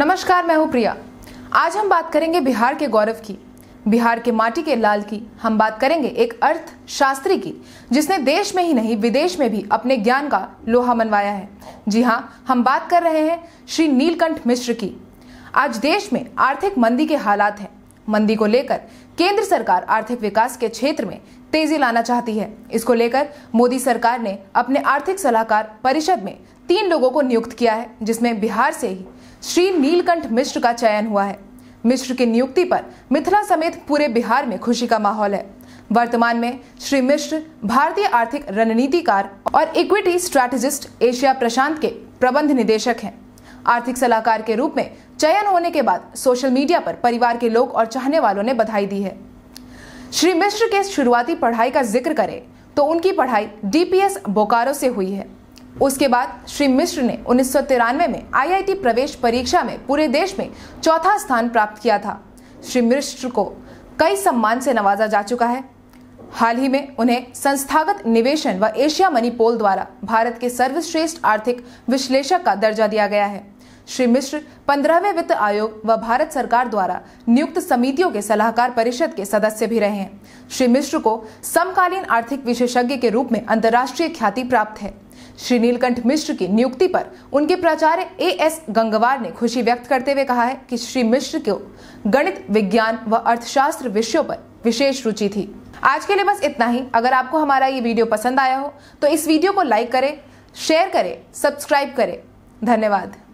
नमस्कार मैं हूँ प्रिया आज हम बात करेंगे बिहार के गौरव की बिहार के माटी के लाल की हम बात करेंगे एक अर्थ शास्त्री की जिसने देश में ही नहीं विदेश में भी अपने ज्ञान का लोहा मनवाया है जी हाँ हम बात कर रहे हैं श्री नीलकंठ मिश्र की आज देश में आर्थिक मंदी के हालात हैं मंदी को लेकर केंद्र सरकार आर्थिक विकास के क्षेत्र में तेजी लाना चाहती है इसको लेकर मोदी सरकार ने अपने आर्थिक सलाहकार परिषद में तीन लोगों को नियुक्त किया है जिसमें बिहार से ही श्री नीलकंठ मिश्र का चयन हुआ है मिश्र की नियुक्ति पर मिथिला समेत पूरे बिहार में खुशी का माहौल है वर्तमान में श्री मिश्र भारतीय आर्थिक रणनीतिकार और इक्विटी स्ट्रैटेजिस्ट एशिया प्रशांत के प्रबंध निदेशक हैं आर्थिक सलाहकार के रूप में चयन होने के बाद सोशल मीडिया पर परिवार के लोग और चाहने वालों ने बधाई दी है श्री मिश्र के शुरुआती पढ़ाई का जिक्र करें तो उनकी पढ़ाई डीपीएस बोकारो से हुई है उसके बाद श्री मिश्र ने उन्नीस में आईआईटी प्रवेश परीक्षा में पूरे देश में चौथा स्थान प्राप्त किया था श्री मिश्र को कई सम्मान से नवाजा जा चुका है हाल ही में उन्हें संस्थागत निवेशन व एशिया मनी पोल द्वारा भारत के सर्वश्रेष्ठ आर्थिक विश्लेषक का दर्जा दिया गया है श्री मिश्र पंद्रहवें वित्त आयोग व भारत सरकार द्वारा नियुक्त समितियों के सलाहकार परिषद के सदस्य भी रहे हैं श्री मिश्र को समकालीन आर्थिक विशेषज्ञ के रूप में अंतर्राष्ट्रीय ख्याति प्राप्त है श्री नीलकंठ मिश्र की नियुक्ति पर उनके प्राचार्य ए एस गंगवार ने खुशी व्यक्त करते हुए कहा है कि श्री मिश्र को गणित विज्ञान व अर्थशास्त्र विषयों पर विशेष रुचि थी आज के लिए बस इतना ही अगर आपको हमारा ये वीडियो पसंद आया हो तो इस वीडियो को लाइक करें शेयर करें सब्सक्राइब करें धन्यवाद